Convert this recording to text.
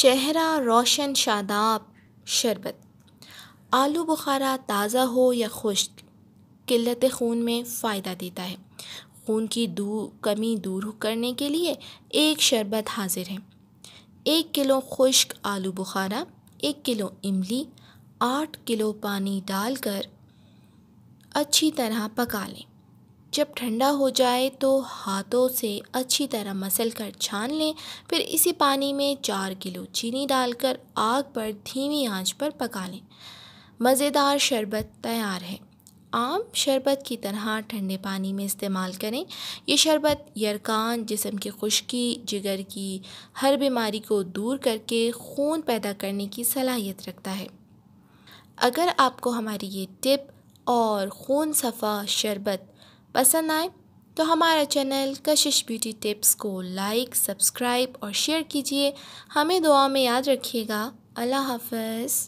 चेहरा रोशन शादाब शरबत आलू बुखारा ताज़ा हो या खुश किल्लत खून में फ़ायदा देता है खून की दू कमी दूर करने के लिए एक शरबत हाजिर है एक किलो खुश्क आलू बुखारा एक किलो इमली आठ किलो पानी डालकर अच्छी तरह पका लें जब ठंडा हो जाए तो हाथों से अच्छी तरह मसल कर छान लें फिर इसी पानी में चार किलो चीनी डालकर आग पर धीमी आंच पर पका लें मज़ेदार शरबत तैयार है आम शरबत की तरह ठंडे पानी में इस्तेमाल करें ये शरबत यरकान जिसम की खुश्की जिगर की हर बीमारी को दूर करके खून पैदा करने की सलाहियत रखता है अगर आपको हमारी ये टिप और खून सफ़ा शरबत पसंद आए तो हमारा चैनल कशिश ब्यूटी टिप्स को लाइक सब्सक्राइब और शेयर कीजिए हमें दुआ में याद रखिएगा अल्लाह हाफ